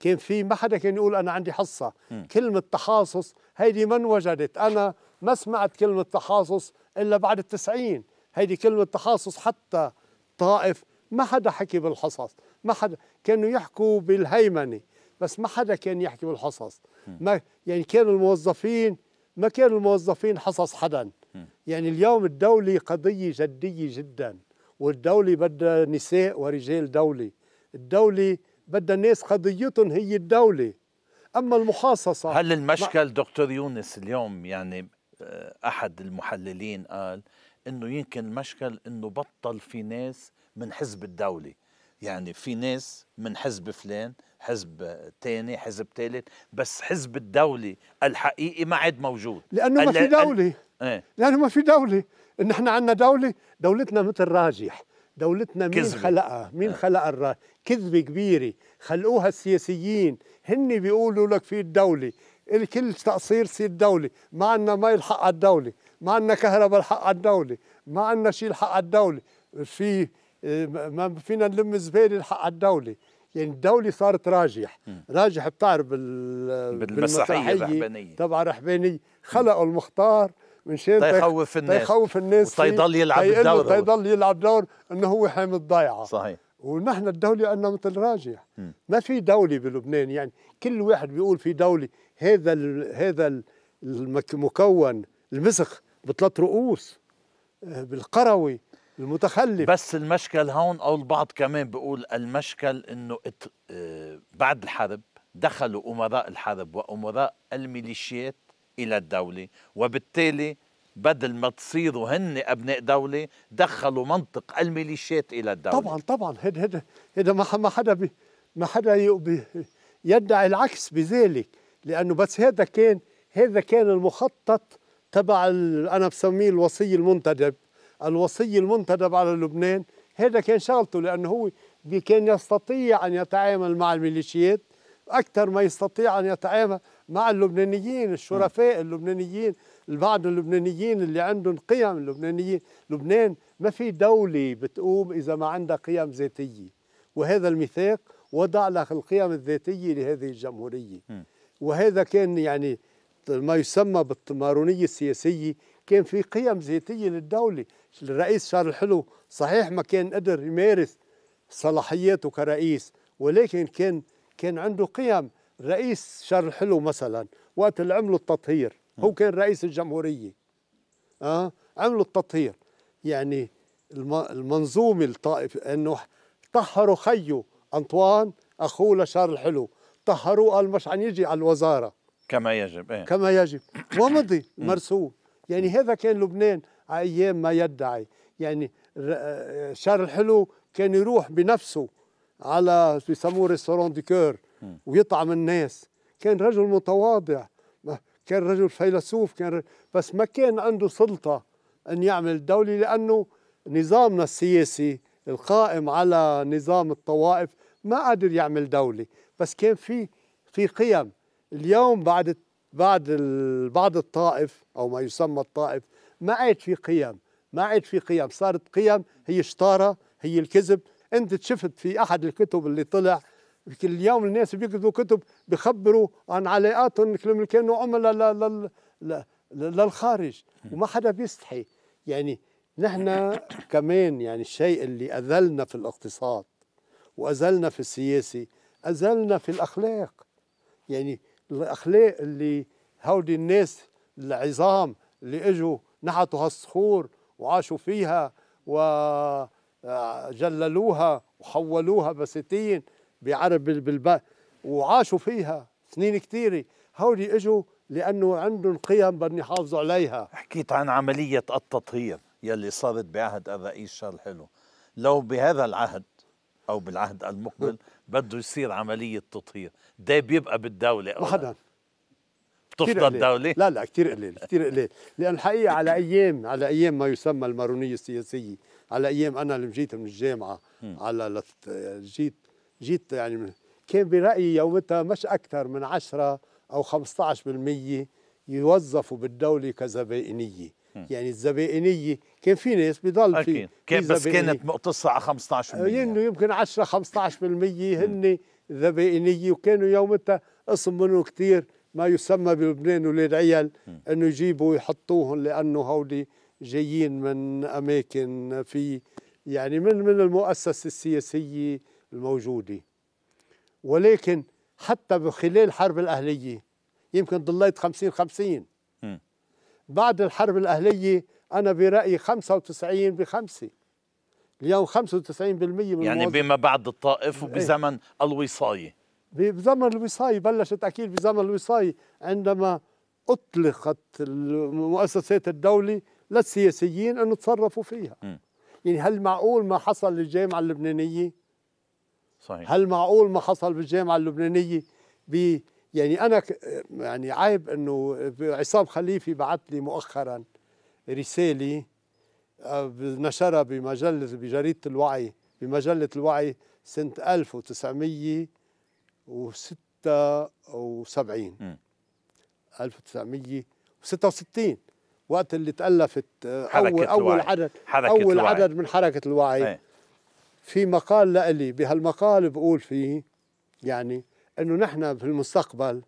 كان في ما حدا كان يقول انا عندي حصه م. كلمه تحاصص هيدي ما انوجدت انا ما سمعت كلمه تحاصص الا بعد التسعين هيدي كلمه تحاصص حتى طائف ما حدا حكي بالحصص ما حدا كانوا يحكوا بالهيمنه بس ما حدا كان يحكي بالحصص ما يعني كانوا الموظفين ما كانوا الموظفين حصص حدا يعني اليوم الدولة قضية جدية جدا والدولة بدها نساء ورجال دولة الدولة بدها ناس قضيتهم هي الدولة أما المخاصصة هل المشكل دكتور يونس اليوم يعني آه، أحد المحللين قال إنه يمكن المشكل إنه بطل في ناس من حزب الدولة يعني في ناس من حزب فلان حزب تاني حزب ثالث بس حزب الدولة الحقيقي ما عاد موجود لأنه ما في دولة ايه لانه ما في دوله ان احنا عندنا دوله دولتنا مثل راجح دولتنا مين كذبة. خلقها مين أه. خلق الرا كذبه كبيره خلقوها السياسيين هن بيقولوا لك في الدوله الكل تقصير سي الدوله ما عندنا مي الحق على الدوله ما عندنا كهرباء الحق على الدوله ما عندنا شيء الحق على الدوله في ما فينا نلم زباله الحق على الدوله يعني الدولة صارت راجح م. إيه. راجح بتعرف بال... بالمسرحية الرحبانية تبع الرحبانية خلقوا المختار مشان شان تيخوف الناس تيخوف الناس وتيضل يلعب الدور تيضل يلعب دور انه هو حامي الضيعه صحيح ونحن الدولة عندنا مثل راجح ما في دولة بلبنان يعني كل واحد بيقول في دولة هذا هذا المكون المسخ بثلاث رؤوس آه، بالقروي المتخلف بس المشكل هون او البعض كمان بيقول المشكل انه ات... آه، بعد الحرب دخلوا امراء الحرب وامراء الميليشيات إلى الدولة وبالتالي بدل ما تصيروا هن ابناء دوله دخلوا منطق الميليشيات الى الدوله طبعا طبعا هذا هذا هذا ما حدا بي ما حدا يدعي العكس بذلك لانه بس هذا كان هذا كان المخطط تبع انا بسميه الوصي المنتدب الوصي المنتدب على لبنان هذا كان شغلته لانه هو كان يستطيع ان يتعامل مع الميليشيات اكثر ما يستطيع ان يتعامل مع اللبنانيين الشرفاء اللبنانيين البعض اللبنانيين اللي عندهم قيم اللبنانيين لبنان ما في دولة بتقوم إذا ما عندها قيم ذاتية وهذا الميثاق وضع لك القيم الذاتية لهذه الجمهورية وهذا كان يعني ما يسمى بالطمارونية السياسية كان في قيم ذاتية للدولة الرئيس شارل الحلو صحيح ما كان قدر يمارس صلاحياته كرئيس ولكن كان كان عنده قيم رئيس شر الحلو مثلا وقت اللي عملوا التطهير هو نعم. كان رئيس الجمهوريه اه عملوا التطهير يعني المنظومه الطائف انه طهروا خيو انطوان اخوه لشارل الحلو طهروه قال مش عن يجي على الوزاره كما يجب إيه؟ كما يجب ومضي مرسوم يعني هذا كان لبنان على ايام ما يدعي يعني آه، شارل الحلو كان يروح بنفسه على بيسموه ريستورون دي كور ويطعم الناس كان رجل متواضع كان رجل فيلسوف كان رجل بس ما كان عنده سلطة أن يعمل دولة لأنه نظامنا السياسي القائم على نظام الطوائف ما قادر يعمل دولة بس كان في في قيم اليوم بعد بعد بعض الطائف أو ما يسمى الطائف ما عاد في قيم ما عاد في قيم صارت قيم هي شطارة هي الكذب أنت شفت في أحد الكتب اللي طلع اليوم الناس بيكتبوا كتب بخبروا عن علاقاتهم كانوا عملاء للخارج وما حدا بيستحي يعني نحن كمان يعني الشيء اللي أذلنا في الاقتصاد وأذلنا في السياسة أذلنا في الأخلاق يعني الأخلاق اللي هودي الناس العظام اللي اجوا نحتوا هالصخور وعاشوا فيها وجللوها آه، وحولوها بساتين بعرب بالب وعاشوا فيها سنين كثيره هولي اجوا لانه عندهم قيم بدهم يحافظوا عليها حكيت عن عمليه التطهير يلي صارت بعهد الرئيس شارل حلو لو بهذا العهد او بالعهد المقبل بده يصير عمليه تطهير ده بيبقى بالدوله حدا بتفضى الدوله لا لا كثير قليل كثير قليل لان الحقيقه على ايام على ايام ما يسمى المارونيه السياسيه على ايام انا اللي جيت من الجامعه على جيت جيت يعني كان برأيي يومتها مش أكثر من 10 أو 15% يوظفوا بالدولة كزبائنية يعني الزبائنية كان في ناس بضل في كان بس كانت مقتصرة على 15% آه، يعني يمكن 10 15% هن زبائنيه وكانوا يومتها قسم منهم كثير ما يسمى بلبنان ولاد عيال انه يجيبوا ويحطوهم لانه هودي جايين من اماكن في يعني من من المؤسسه السياسيه الموجودة ولكن حتى بخلال الحرب الأهلية يمكن ضليت 50 50 بعد الحرب الأهلية أنا برأيي 95 بخمسة اليوم 95% من يعني بما بعد الطائف إيه. وبزمن إيه؟ الوصاية بزمن الوصاية بلشت أكيد بزمن الوصاية عندما أطلقت مؤسسات الدولة للسياسيين أن يتصرفوا فيها م. يعني هل معقول ما حصل للجامعة اللبنانية صحيح هل معقول ما حصل بالجامعه اللبنانيه ب يعني انا يعني عيب انه عصام خليفي بعث لي مؤخرا رساله آه، نشرها بمجله بجريده الوعي بمجله الوعي سنه 1976 1966 وقت اللي تالفت آه، اول الوعي. اول عدد اول الوعي. عدد من حركه الوعي أي. في مقال لألي بهالمقال بقول فيه يعني انه نحن في المستقبل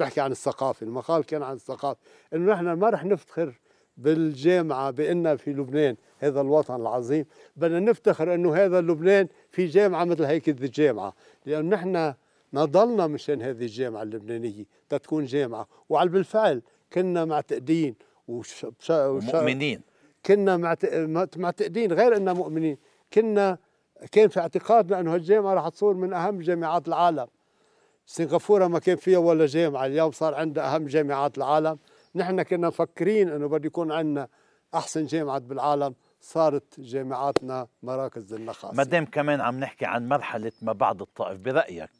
بحكي عن الثقافه المقال كان عن الثقافه انه نحن ما رح نفتخر بالجامعه بان في لبنان هذا الوطن العظيم بدنا نفتخر انه هذا لبنان في جامعه مثل هيك الجامعه لان نحن نضلنا مشان هذه الجامعه اللبنانيه تتكون جامعه وعلى بالفعل كنا معتقدين وش... وش... مؤمنين كنا معت... معتقدين غير اننا مؤمنين كنا كان في اعتقادنا انه هالجامعه رح تصير من اهم جامعات العالم سنغافوره ما كان فيها ولا جامعه اليوم صار عندها اهم جامعات العالم نحن كنا مفكرين انه بده يكون عندنا احسن جامعه بالعالم صارت جامعاتنا مراكز للنخاس ما دام كمان عم نحكي عن مرحله ما بعد الطائف برايك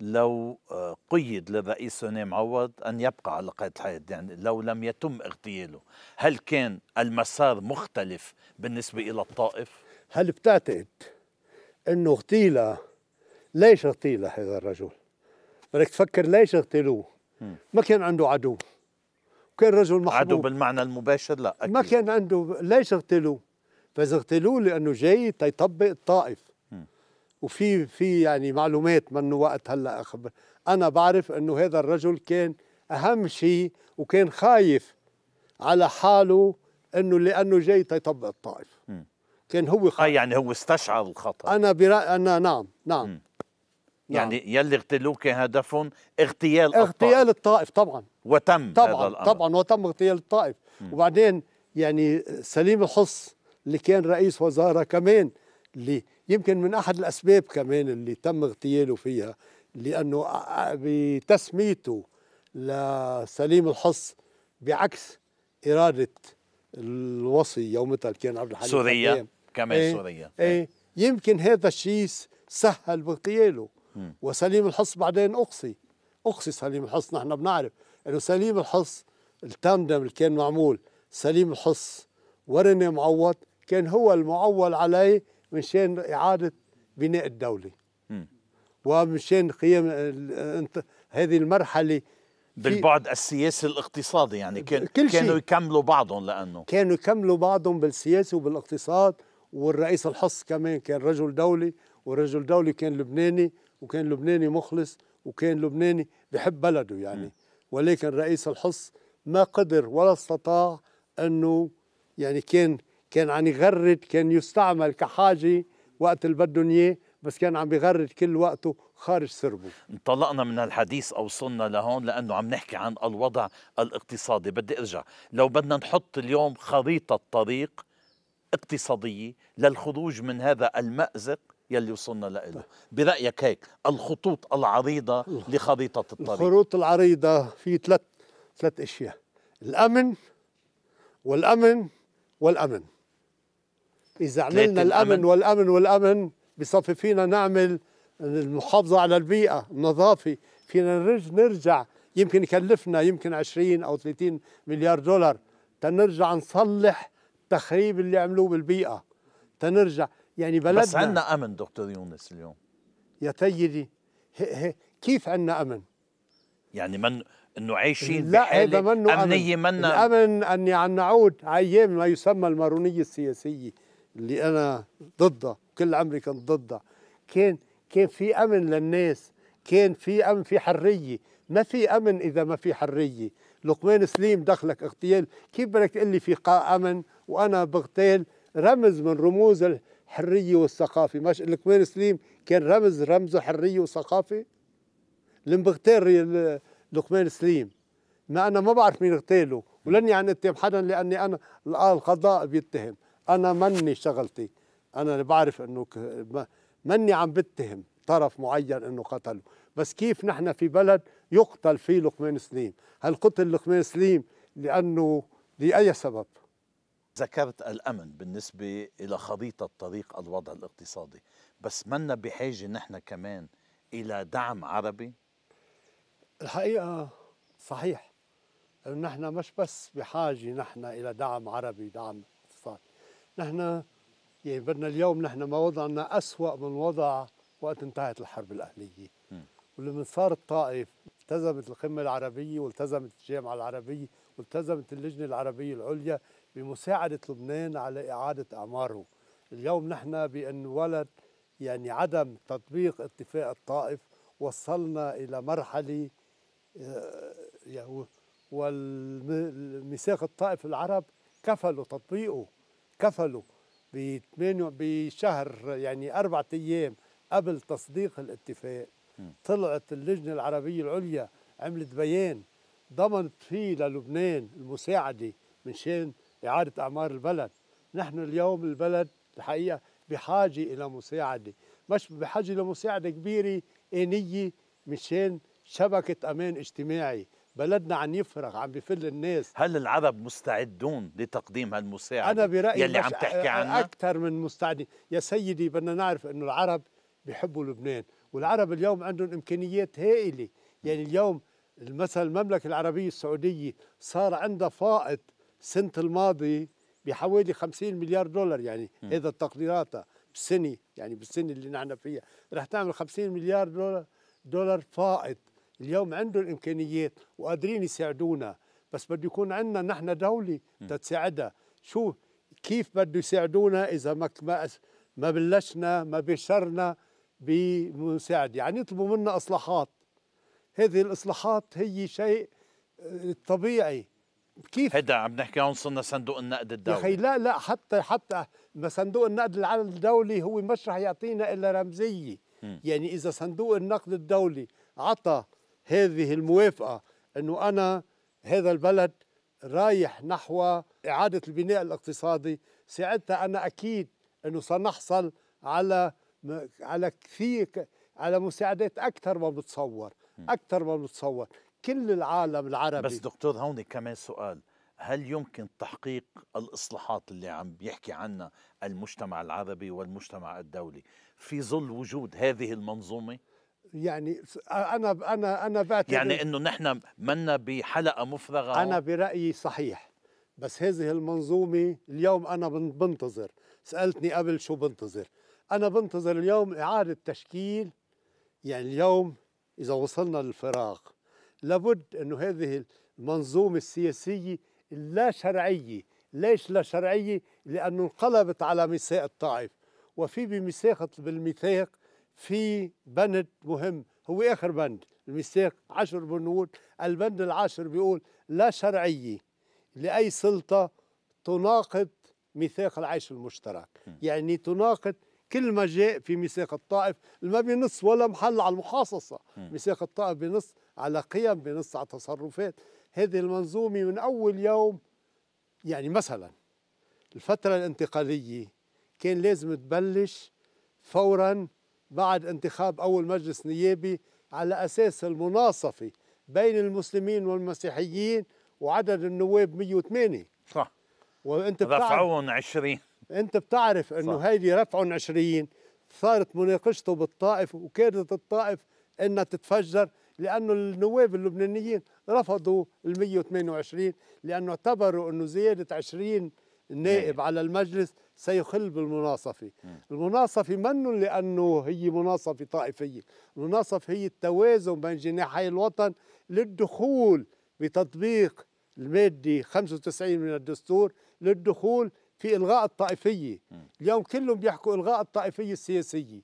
لو آه، قيد للرئيس هوني معوض ان يبقى على قيد الحياه يعني لو لم يتم اغتياله هل كان المسار مختلف بالنسبه الى الطائف هل بتعتقد انه اغتيل ليش اغتيل هذا الرجل بدك تفكر ليش اغتيلوه ما كان عنده عدو كان رجل محبوب عدو بالمعنى المباشر لا أكيد. ما كان عنده ليش اغتيلوه فاذا اغتيلوه لانه جاي تيطبق الطائف وفي في يعني معلومات منه وقت هلا اخبر انا بعرف انه هذا الرجل كان اهم شيء وكان خايف على حاله انه لانه جاي تيطبق الطائف كان هو خطأ. اه يعني هو استشعر الخطا انا برأي انا نعم نعم م. نعم. يعني نعم. يلي اغتلوه كان هدفهم اغتيال اغتيال الطائف طبعا وتم طبعا هذا الأمر. طبعا وتم اغتيال الطائف م. وبعدين يعني سليم الحص اللي كان رئيس وزاره كمان اللي يمكن من احد الاسباب كمان اللي تم اغتياله فيها لانه بتسميته لسليم الحص بعكس اراده الوصي يومتها كان عبد الحليم سوريا كما هي سوريا اي يمكن هذا الشيء سهل بانقياله وسليم الحص بعدين اقصي اقصي سليم الحص نحن بنعرف انه سليم الحص التندم اللي كان معمول سليم الحص ورني معوض كان هو المعول عليه مشان اعاده بناء الدوله ومنشان قيام هذه المرحله بالبعد السياسي الاقتصادي يعني كان كل كانوا يكملوا بعضهم لانه كانوا يكملوا بعضهم بالسياسه وبالاقتصاد والرئيس الحص كمان كان رجل دولي ورجل دولي كان لبناني وكان لبناني مخلص وكان لبناني بحب بلده يعني م. ولكن رئيس الحص ما قدر ولا استطاع انه يعني كان كان عم يغرد كان يستعمل كحاجه وقت اللي بدهم اياه بس كان عم بيغرد كل وقته خارج سربه انطلقنا من الحديث او وصلنا لهون لانه عم نحكي عن الوضع الاقتصادي بدي ارجع لو بدنا نحط اليوم خريطه طريق اقتصادية للخروج من هذا المأزق يلي وصلنا له برأيك هيك الخطوط العريضة لخريطة الطريق الخطوط العريضة في ثلاث ثلاث أشياء الأمن والأمن والأمن إذا عملنا الأمن, الأمن والأمن والأمن بصفي فينا نعمل المحافظة على البيئة النظافة فينا نرجع يمكن يكلفنا يمكن 20 أو 30 مليار دولار تنرجع نصلح التخريب اللي عملوه بالبيئه تنرجع يعني بلدنا بس عندنا امن دكتور يونس اليوم يا سيدي كيف عندنا امن؟ يعني من انه عايشين لا هذا منه امنيه أمن. من الامن اني عم نعود على ايام ما يسمى المارونيه السياسيه اللي انا ضدها كل عمري كنت ضدها كان كان في امن للناس كان في امن في حريه ما في امن اذا ما في حريه لقمان سليم دخلك اغتيال كيف بدك تقول لي في قاع امن وانا بغتال رمز من رموز الحريه والثقافه مش لقمان سليم كان رمز رمزه حريه وثقافه بغتال لقمان سليم ما انا ما بعرف مين اغتاله ولن عن اتهم حدا لاني انا القضاء بيتهم انا مني شغلتي انا اللي بعرف انه مني عم بتهم طرف معين انه قتله بس كيف نحن في بلد يقتل فيه لقمان سليم هل قتل لقمان سليم لأنه لأي سبب ذكرت الأمن بالنسبة إلى خريطة طريق الوضع الاقتصادي بس منا بحاجة نحن كمان إلى دعم عربي الحقيقة صحيح أنه نحن مش بس بحاجة نحن إلى دعم عربي دعم اقتصادي نحن يعني بدنا اليوم نحن ما وضعنا أسوأ من وضع وقت انتهت الحرب الأهلية ولما صار الطائف التزمت القمة العربية والتزمت الجامعة العربية والتزمت اللجنة العربية العليا بمساعدة لبنان على إعادة أعماره اليوم نحن بأن ولد يعني عدم تطبيق اتفاق الطائف وصلنا إلى مرحلة آه، يعني والميثاق الطائف العرب كفلوا تطبيقه كفلوا بشهر يعني أربعة أيام قبل تصديق الاتفاق طلعت اللجنه العربيه العليا عملت بيان ضمنت فيه للبنان المساعده من شان اعاده اعمار البلد نحن اليوم البلد الحقيقه بحاجه الى مساعده مش بحاجه لمساعده كبيره انيه من شان شبكه امان اجتماعي بلدنا عم يفرغ عم بفل الناس هل العرب مستعدون لتقديم هالمساعده انا برايي يلي عم تحكي عنها اكثر من مستعدين يا سيدي بدنا نعرف انه العرب بحبوا لبنان والعرب اليوم عندهم إمكانيات هائلة يعني اليوم مثلا المملكة العربية السعودية صار عندها فائض سنة الماضي بحوالي 50 مليار دولار يعني هذا التقديرات بالسنة يعني بالسنة اللي نحن فيها رح تعمل 50 مليار دولار دولار فائض اليوم عندهم إمكانيات وقادرين يساعدونا بس بده يكون عندنا نحن دولة تساعدها شو كيف بده يساعدونا إذا ما ما بلشنا ما بشرنا بمساعدة يعني يطلبوا منا إصلاحات هذه الإصلاحات هي شيء آه، طبيعي كيف هيدا عم نحكي عن صرنا صندوق النقد الدولي يا اخي لا لا حتى حتى ما صندوق النقد الدولي هو مش رح يعطينا الا رمزيه م. يعني اذا صندوق النقد الدولي عطى هذه الموافقه انه انا هذا البلد رايح نحو اعاده البناء الاقتصادي ساعتها انا اكيد انه سنحصل على على كثير على مساعدات اكثر ما بتصور اكثر ما بتصور كل العالم العربي بس دكتور هون كمان سؤال هل يمكن تحقيق الاصلاحات اللي عم بيحكي عنها المجتمع العربي والمجتمع الدولي في ظل وجود هذه المنظومه يعني انا انا انا بعتبر يعني انه نحن منا بحلقه مفرغه انا برايي صحيح بس هذه المنظومه اليوم انا بنتظر سالتني قبل شو بنتظر أنا بنتظر اليوم إعادة تشكيل يعني اليوم إذا وصلنا للفراغ لابد أنه هذه المنظومة السياسية اللا شرعية ليش لا شرعية؟ لأنه انقلبت على ميثاق الطائف وفي بميثاق بالميثاق في بند مهم هو آخر بند الميثاق عشر بنود البند العاشر بيقول لا شرعية لأي سلطة تناقض ميثاق العيش المشترك يعني تناقض كل ما جاء في ميثاق الطائف ما بينص ولا محل على المخصصة ميثاق الطائف بينص على قيم بينص على تصرفات هذه المنظومة من أول يوم يعني مثلا الفترة الانتقالية كان لازم تبلش فورا بعد انتخاب أول مجلس نيابي على أساس المناصفة بين المسلمين والمسيحيين وعدد النواب 108 صح وانت رفعوهم 20 انت بتعرف انه هيدي رفعهم 20 صارت مناقشته بالطائف وكادت الطائف انها تتفجر لانه النواب اللبنانيين رفضوا ال 128 لانه اعتبروا انه زياده 20 نائب على المجلس سيخل بالمناصفه، المناصفه منه لانه هي مناصفه طائفيه، المناصفه هي التوازن بين جناحي الوطن للدخول بتطبيق الماده 95 من الدستور للدخول في الغاء الطائفيه اليوم كلهم بيحكوا الغاء الطائفيه السياسيه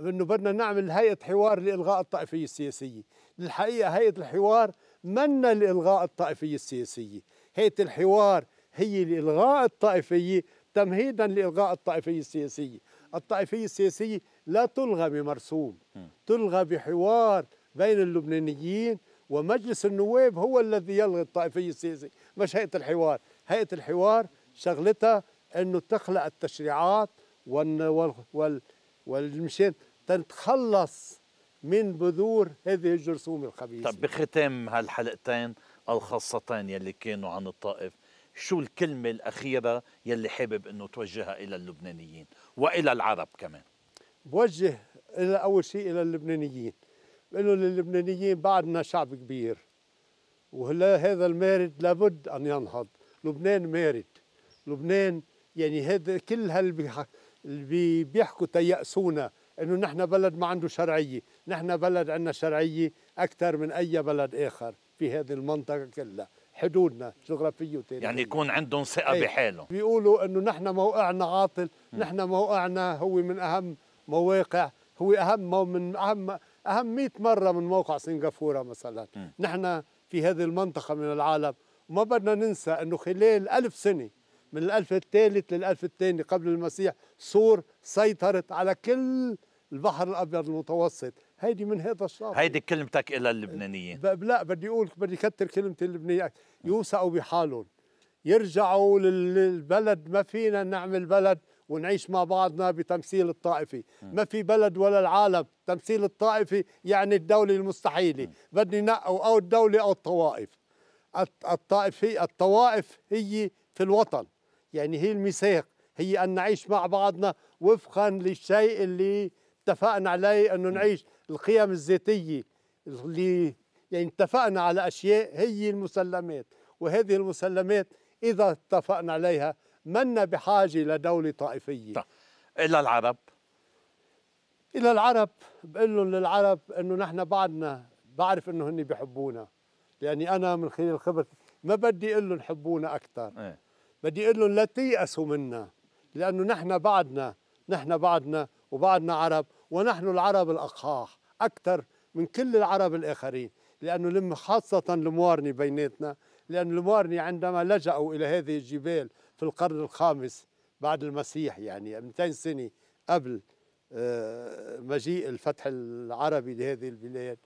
انه بدنا نعمل هيئه حوار لالغاء الطائفيه السياسيه الحقيقه هيئه الحوار منا لالغاء الطائفيه السياسيه هيئه الحوار هي لالغاء الطائفيه تمهيدا لالغاء الطائفيه السياسيه الطائفيه السياسيه لا تلغى بمرسوم تلغى بحوار بين اللبنانيين ومجلس النواب هو الذي يلغي الطائفيه السياسيه مش هيئه الحوار هيئه الحوار شغلتها انه تخلق التشريعات والمشين تتخلص من بذور هذه الجرثومه الخبيثه طب بختام هالحلقتين الخاصتين يلي كانوا عن الطائف شو الكلمة الأخيرة يلي حابب أنه توجهها إلى اللبنانيين وإلى العرب كمان بوجه إلى أول شيء إلى اللبنانيين بقول له للبنانيين بعدنا شعب كبير وهذا المارد لابد أن ينهض لبنان مارد لبنان يعني هذا كل هال اللي بيحكوا تيأسونا انه نحن بلد ما عنده شرعيه، نحن بلد عندنا شرعيه اكثر من اي بلد اخر في هذه المنطقه كلها، حدودنا جغرافيه وتاريخيه يعني يكون عندهم ثقه ايه. بحالهم بيقولوا انه نحن موقعنا عاطل، نحن موقعنا هو من اهم مواقع، هو اهم من اهم اهم 100 مره من موقع سنغافوره مثلا، نحن في هذه المنطقه من العالم وما بدنا ننسى انه خلال ألف سنه من الألف الثالث للألف الثاني قبل المسيح سور سيطرت على كل البحر الأبيض المتوسط هيدي من هذا الشاطئ هيدي كلمتك إلى اللبنانيين لا بدي أقول بدي كتر كلمتي اللبنانية يوسعوا بحالهم يرجعوا للبلد ما فينا نعمل بلد ونعيش مع بعضنا بتمثيل الطائفي ما في بلد ولا العالم تمثيل الطائفي يعني الدولة المستحيلة بدي نقوا أو الدولة أو الطوائف الطائفي الطوائف هي في الوطن يعني هي الميثاق هي أن نعيش مع بعضنا وفقا للشيء اللي اتفقنا عليه أنه نعيش القيم الذاتية اللي يعني اتفقنا على أشياء هي المسلمات وهذه المسلمات إذا اتفقنا عليها منا بحاجة لدولة طائفية طيب. إلا العرب إلى العرب بقول لهم للعرب أنه نحن بعدنا بعرف أنه هن بيحبونا لأني يعني أنا من خلال خبرتي ما بدي أقول لهم حبونا أكثر إيه. بدي اقول لهم لا تيأسوا منا لانه نحن بعدنا نحن بعدنا وبعدنا عرب ونحن العرب الاقحاح اكثر من كل العرب الاخرين لانه لم خاصه الموارني بيناتنا لان الموارني عندما لجأوا الى هذه الجبال في القرن الخامس بعد المسيح يعني 200 سنه قبل آه، مجيء الفتح العربي لهذه البلاد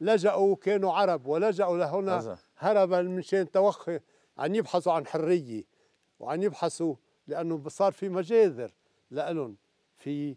لجأوا كانوا عرب ولجأوا لهنا هربا من شان توخي عن يبحثوا عن حرية وعم يبحثوا لانه صار في مجاذر لهم في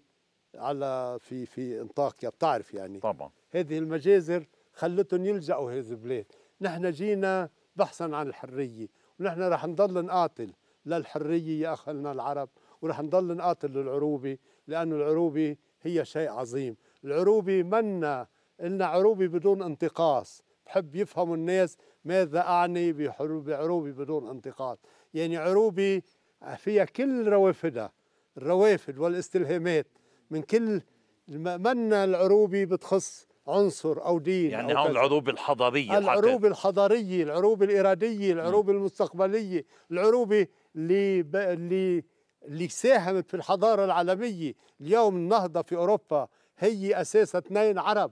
على في في انطاكيا بتعرف يعني طبعا هذه المجازر خلتهم يلجأوا هذه البلاد نحن جينا بحثا عن الحريه ونحن رح نضل نقاتل للحريه يا أخلنا العرب ورح نضل نقاتل للعروبه لانه العروبه هي شيء عظيم العروبه منا إلنا عروبه بدون انتقاص بحب يفهموا الناس ماذا أعني بعروبة بدون انتقاص يعني عروبه آه، فيها كل روافدها الروافد والاستلهامات من كل منا العروبه بتخص عنصر او دين يعني هون العروبه الحضاريه العروبه الحضاريه العروبه الاراديه العروبه المستقبليه العروبه اللي ب... اللي اللي ساهمت في الحضاره العالميه اليوم النهضه في اوروبا هي اساسا اثنين عرب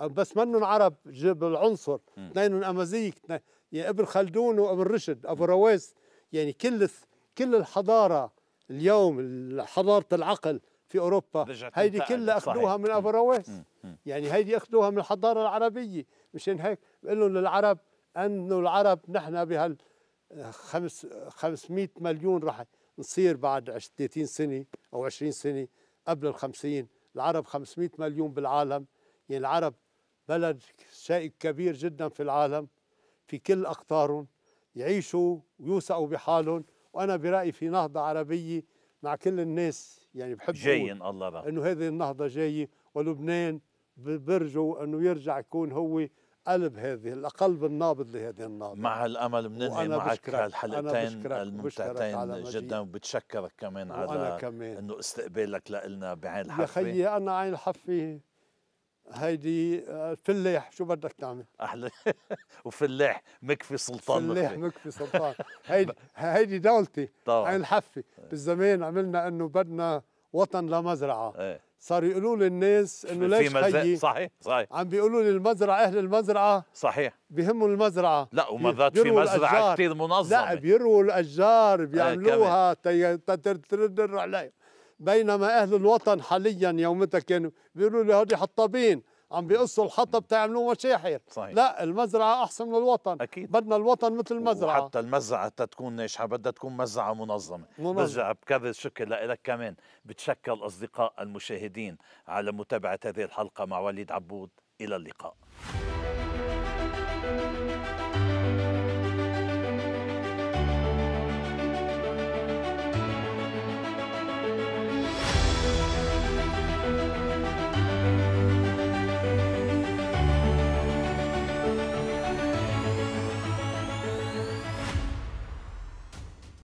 بس منهم عرب بالعنصر اثنين امازيغ ابن خلدون وابن رشد ابو رواس يعني كل كل الحضاره اليوم حضاره العقل في اوروبا هيدي كلها اخذوها من افراواس يعني هيدي اخذوها من الحضاره العربيه مشان هيك بقول لهم للعرب انه العرب نحن بهال 500 مليون رح نصير بعد 30 سنه او 20 سنه قبل ال 50 العرب 500 مليون بالعالم يعني العرب بلد شيء كبير جدا في العالم في كل اقطارهم يعيشوا ويوثقوا بحالهم وانا برايي في نهضه عربيه مع كل الناس يعني بحب جايين الله بقى انه هذه النهضه جايه ولبنان برجو انه يرجع يكون هو قلب هذه القلب النابض لهذه النهضه مع الامل بننهي معك الحلقتين الممتعتين جدا وبتشكرك كمان على كمان. انه استقبالك لنا بعين الحفه يا خيي انا عين الحفه هيدي آه، فلاح شو بدك تعمل احلى وفلاح مكفي سلطان فلاح مكفي سلطان هيدي هيدي دولتي طبعا عين الحفه بالزمان عملنا انه بدنا وطن لمزرعه إيه. صار يقولوا لي الناس انه ليش في مزارع صحيح صحيح عم بيقولوا لي المزرعه اهل المزرعه صحيح بيهموا المزرعه لا وما ذات في مزرعه كثير منظمه لا بيروا الاشجار إيه، بيعملوها تتردر علي بينما اهل الوطن حاليا يومتها كانوا بيقولوا لي هذول حطابين عم بيقصوا الحطب تعملوا مشاحر صحيح. لا المزرعه احسن من الوطن اكيد بدنا الوطن مثل المزرعه وحتى المزرعه تكون ناجحه بدها تكون مزرعه منظمه برجع بكذا شكر لك كمان بتشكر اصدقاء المشاهدين على متابعه هذه الحلقه مع وليد عبود الى اللقاء